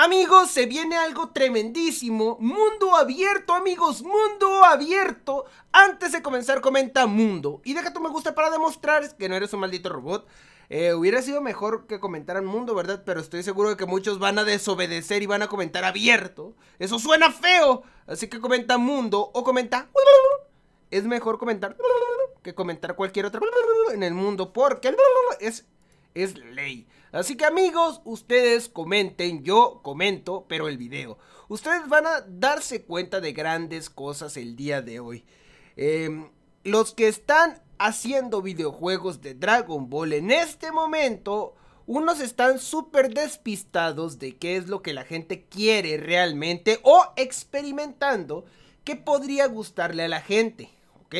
Amigos, se viene algo tremendísimo. Mundo abierto, amigos, mundo abierto. Antes de comenzar, comenta mundo. Y deja tu me gusta para demostrar que no eres un maldito robot. Eh, hubiera sido mejor que comentaran mundo, ¿verdad? Pero estoy seguro de que muchos van a desobedecer y van a comentar abierto. Eso suena feo. Así que comenta mundo o comenta... Es mejor comentar que comentar cualquier otro en el mundo porque es es ley. Así que amigos, ustedes comenten, yo comento, pero el video. Ustedes van a darse cuenta de grandes cosas el día de hoy. Em, los que están haciendo videojuegos de Dragon Ball en este momento, unos están súper despistados de qué es lo que la gente quiere realmente o experimentando que podría gustarle a la gente, ¿ok?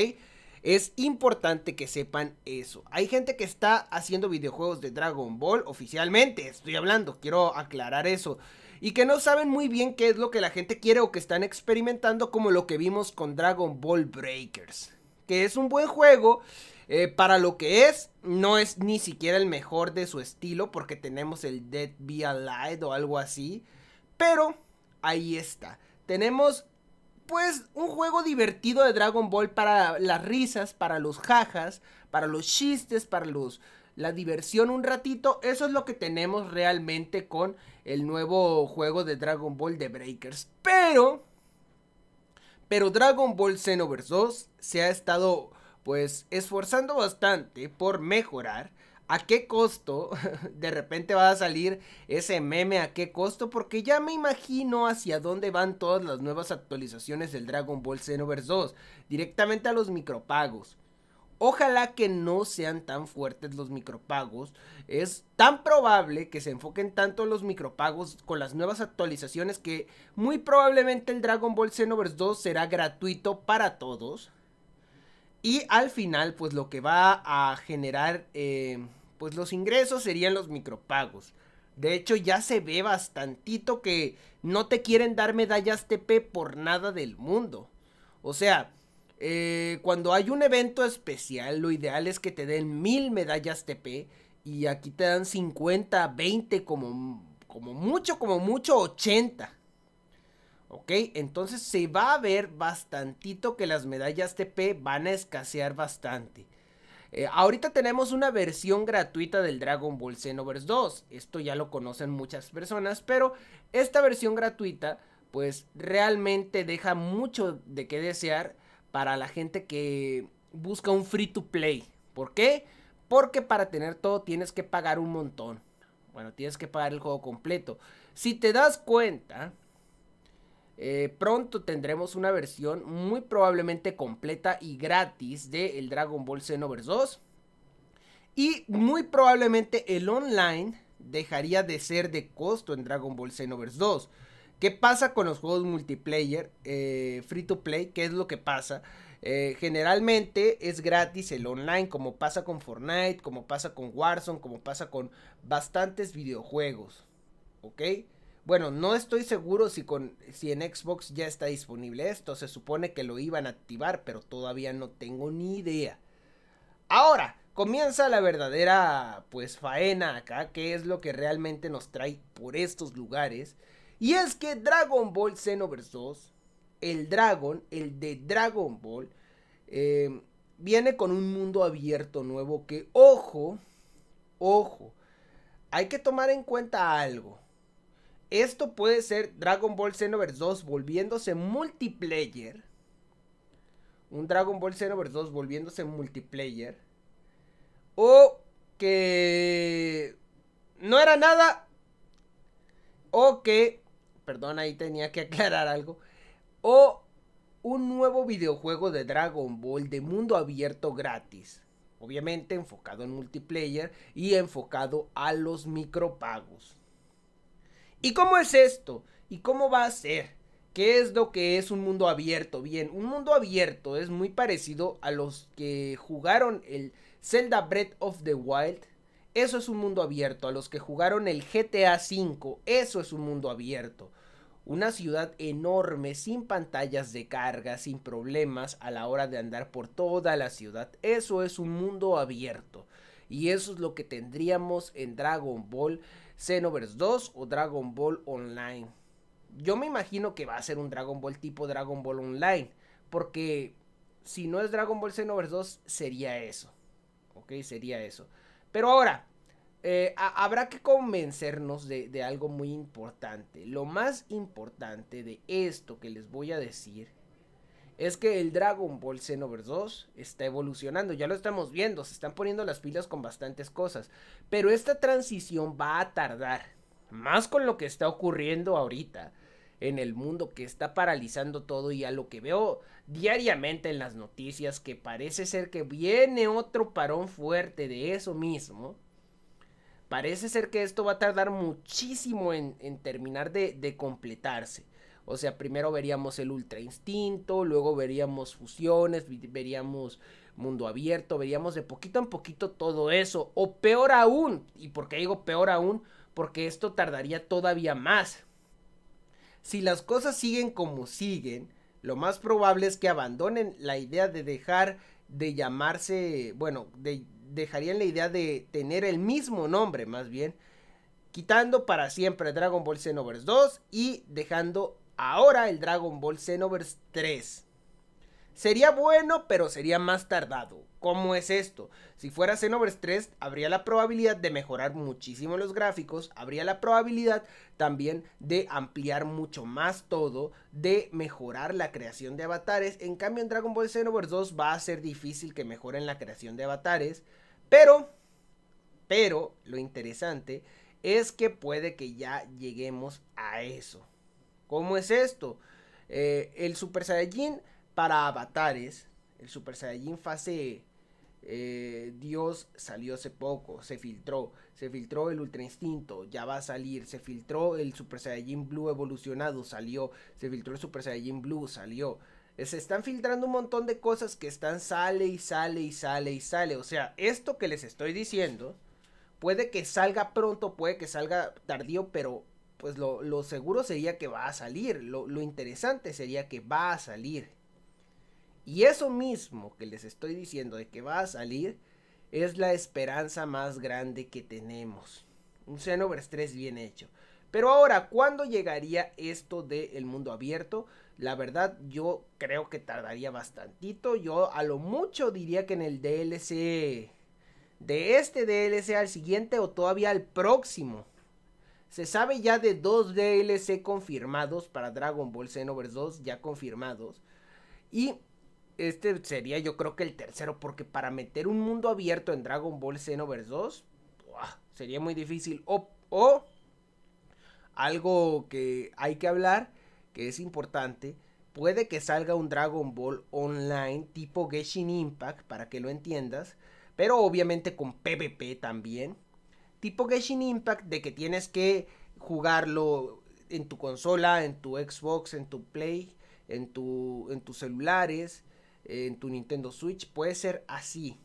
Es importante que sepan eso. Hay gente que está haciendo videojuegos de Dragon Ball oficialmente, estoy hablando, quiero aclarar eso. Y que no saben muy bien qué es lo que la gente quiere o que están experimentando como lo que vimos con Dragon Ball Breakers. Que es un buen juego, eh, para lo que es, no es ni siquiera el mejor de su estilo porque tenemos el Dead Be Alive o algo así. Pero ahí está. Tenemos pues un juego divertido de Dragon Ball para las risas, para los jajas, para los chistes, para los la diversión un ratito, eso es lo que tenemos realmente con el nuevo juego de Dragon Ball de Breakers. Pero pero Dragon Ball Xenoverse 2 se ha estado pues esforzando bastante por mejorar a qué costo de repente va a salir ese meme a qué costo porque ya me imagino hacia dónde van todas las nuevas actualizaciones del Dragon Ball Xenoverse 2 directamente a los micropagos Ojalá que no sean tan fuertes los micropagos. Es tan probable que se enfoquen tanto los micropagos con las nuevas actualizaciones que muy probablemente el Dragon Ball Xenoverse 2 será gratuito para todos. Y al final, pues lo que va a generar eh, pues los ingresos serían los micropagos. De hecho, ya se ve bastantito que no te quieren dar medallas TP por nada del mundo. O sea, eh, cuando hay un evento especial, lo ideal es que te den mil medallas TP y aquí te dan 50, 20, como, como mucho, como mucho 80. ¿Ok? Entonces se va a ver bastantito que las medallas TP van a escasear bastante. Eh, ahorita tenemos una versión gratuita del Dragon Ball Xenoverse 2. Esto ya lo conocen muchas personas, pero esta versión gratuita pues realmente deja mucho de qué desear para la gente que busca un free to play. ¿Por qué? Porque para tener todo tienes que pagar un montón. Bueno, tienes que pagar el juego completo. Si te das cuenta, eh, pronto tendremos una versión muy probablemente completa y gratis de el Dragon Ball Xenoverse 2. Y muy probablemente el online dejaría de ser de costo en Dragon Ball Xenoverse 2. ¿Qué pasa con los juegos multiplayer, eh, free to play? ¿Qué es lo que pasa? Eh, generalmente es gratis el online, como pasa con Fortnite, como pasa con Warzone, como pasa con bastantes videojuegos. ¿Ok? Bueno, no estoy seguro si, con, si en Xbox ya está disponible esto. Se supone que lo iban a activar, pero todavía no tengo ni idea. Ahora, comienza la verdadera pues faena acá, que es lo que realmente nos trae por estos lugares. Y es que Dragon Ball Xenoverse 2, el Dragon, el de Dragon Ball, em, viene con un mundo abierto nuevo que, ojo, ojo, hay que tomar en cuenta algo esto puede ser Dragon Ball Xenoverse 2 volviéndose multiplayer. Un Dragon Ball Xenoverse 2 volviéndose multiplayer. O que no era nada. O que, perdón, ahí tenía que aclarar algo. O un nuevo videojuego de Dragon Ball de mundo abierto gratis. Obviamente enfocado en multiplayer y enfocado a los micropagos. ¿Y cómo es esto? ¿Y cómo va a ser? ¿Qué es lo que es un mundo abierto? Bien, un mundo abierto es muy parecido a los que jugaron el Zelda Breath of the Wild. Eso es un mundo abierto. A los que jugaron el GTA V, eso es un mundo abierto. Una ciudad enorme, sin pantallas de carga, sin problemas a la hora de andar por toda la ciudad. Eso es un mundo abierto. Y eso es lo que tendríamos en Dragon Ball Xenoverse 2 o Dragon Ball Online. Yo me imagino que va a ser un Dragon Ball tipo Dragon Ball Online, porque si no es Dragon Ball Xenoverse 2 sería eso. Ok, sería eso. Pero ahora, eh, habrá que convencernos de algo muy importante. Lo más importante de esto que les voy a decir es que el Dragon Ball Xenoverse 2 está evolucionando, ya lo estamos viendo, se están poniendo las pilas con bastantes cosas, pero esta transición va a tardar, más con lo que está ocurriendo ahorita en el mundo que está paralizando todo y a lo que veo diariamente en las noticias que parece ser que viene otro parón fuerte de eso mismo. Parece ser que esto va a tardar muchísimo en, terminar de completarse. O sea, primero veríamos el Ultra Instinto, luego veríamos fusiones, veríamos mundo abierto, veríamos de poquito en poquito todo eso. O peor aún, y por qué digo peor aún, porque esto tardaría todavía más. Si las cosas siguen como siguen, lo más probable es que abandonen la idea de dejar de llamarse, bueno, dejarían la idea de tener el mismo nombre más bien, quitando para siempre Dragon Ball Xenoverse 2 y dejando Ahora el Dragon Ball Xenoverse 3. Sería bueno, pero sería más tardado. ¿Cómo es esto? Si fuera Xenoverse 3, habría la probabilidad de mejorar muchísimo los gráficos, habría la probabilidad también de ampliar mucho más todo, de mejorar la creación de avatares. En cambio, en Dragon Ball Xenoverse 2 va a ser difícil que mejoren la creación de avatares, pero, pero, lo interesante es que puede que ya lleguemos a eso. ¿Cómo es esto? Eh, el Super Saiyajin para avatares, el Super Saiyajin fase eh, Dios salió hace poco, se filtró, se filtró el Ultra Instinto, ya va a salir, se filtró el Super Saiyajin Blue evolucionado, salió, se filtró el Super Saiyajin Blue, salió. Eh, se están filtrando un montón de cosas que están sale y sale y sale y sale. O sea, esto que les estoy diciendo puede que salga pronto, puede que salga tardío, pero pues lo, seguro sería que va a salir, lo, interesante sería que va a salir. Y eso mismo que les estoy diciendo de que va a salir es la esperanza más grande que tenemos. Un Xenoverse 3 bien hecho. Pero ahora, ¿cuándo llegaría esto del mundo abierto? La verdad, yo creo que tardaría bastantito. Yo a lo mucho diría que en el DLC, de este DLC al siguiente o todavía al próximo. Se sabe ya de dos DLC confirmados para Dragon Ball Xenoverse 2, ya confirmados. Y este sería yo creo que el tercero, porque para meter un mundo abierto en Dragon Ball Xenoverse 2, sería muy difícil. O, o algo que hay que hablar, que es importante, puede que salga un Dragon Ball online tipo Genshin Impact, para que lo entiendas, pero obviamente con PvP también tipo Genshin Impact de que tienes que jugarlo en tu consola, en tu Xbox, en tu Play, en, tu, en tus celulares, en tu Nintendo Switch. Puede ser así.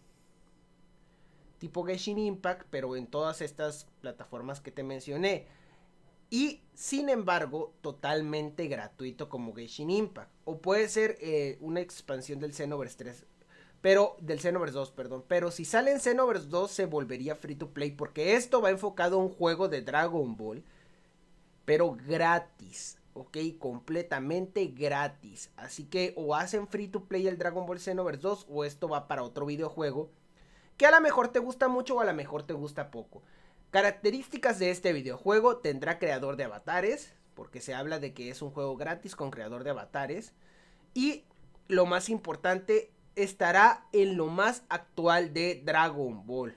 Tipo Genshin Impact, pero en todas estas plataformas que te mencioné. Y sin embargo, totalmente gratuito como Genshin Impact. O puede ser eh, una expansión del Xenoverse 3 pero, del Xenoverse 2, perdón. Pero si sale en Xenoverse 2 se volvería free to play porque esto va enfocado a un juego de Dragon Ball. Pero gratis, ¿ok? Completamente gratis. Así que o hacen free to play el Dragon Ball Xenoverse 2 o esto va para otro videojuego. Que a lo mejor te gusta mucho o a lo mejor te gusta poco. Características de este videojuego, tendrá creador de avatares, porque se habla de que es un juego gratis con creador de avatares. Y lo más importante, estará en lo más actual de Dragon Ball.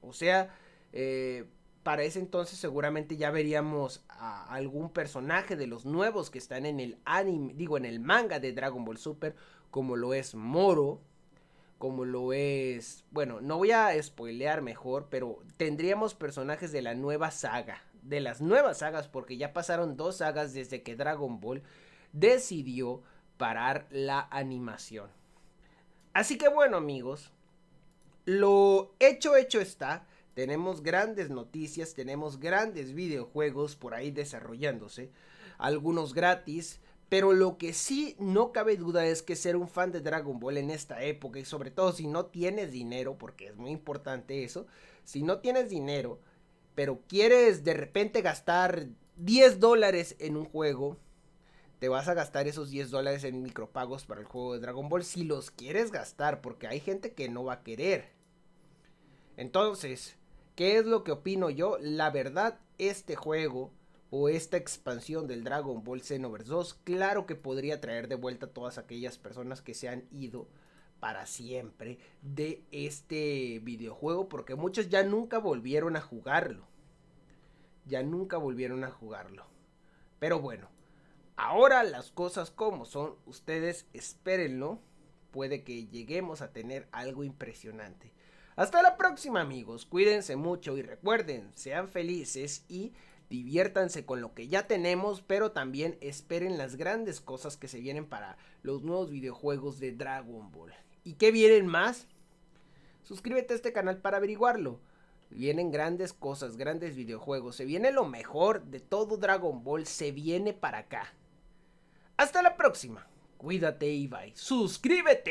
O sea, eh, para ese entonces seguramente ya veríamos a algún personaje de los nuevos que están en el anime, digo, en el manga de Dragon Ball Super, como lo es Moro, como lo es, bueno, no voy a spoilear mejor, pero tendríamos personajes de la nueva saga, de las nuevas sagas, porque ya pasaron dos sagas desde que Dragon Ball decidió parar la animación. Así que bueno amigos, lo hecho hecho está. Tenemos grandes noticias, tenemos grandes videojuegos por ahí desarrollándose, algunos gratis, pero lo que sí no cabe duda es que ser un fan de Dragon Ball en esta época, y sobre todo si no tienes dinero, porque es muy importante eso, si no tienes dinero, pero quieres de repente gastar 10 dólares en un juego, te vas a gastar esos 10 dólares en micropagos para el juego de Dragon Ball si los quieres gastar, porque hay gente que no va a querer. Entonces, ¿qué es lo que opino yo? La verdad, este juego o esta expansión del Dragon Ball Xenoverse 2, claro que podría traer de vuelta a todas aquellas personas que se han ido para siempre de este videojuego, porque muchos ya nunca volvieron a jugarlo. Ya nunca volvieron a jugarlo. Pero bueno, Ahora las cosas como son, ustedes espérenlo, puede que lleguemos a tener algo impresionante. Hasta la próxima amigos, cuídense mucho y recuerden, sean felices y diviértanse con lo que ya tenemos, pero también esperen las grandes cosas que se vienen para los nuevos videojuegos de Dragon Ball. ¿Y qué vienen más? Suscríbete a este canal para averiguarlo. Vienen grandes cosas, grandes videojuegos, se viene lo mejor de todo Dragon Ball, se viene para acá. Hasta la próxima. Cuídate y bye. Suscríbete.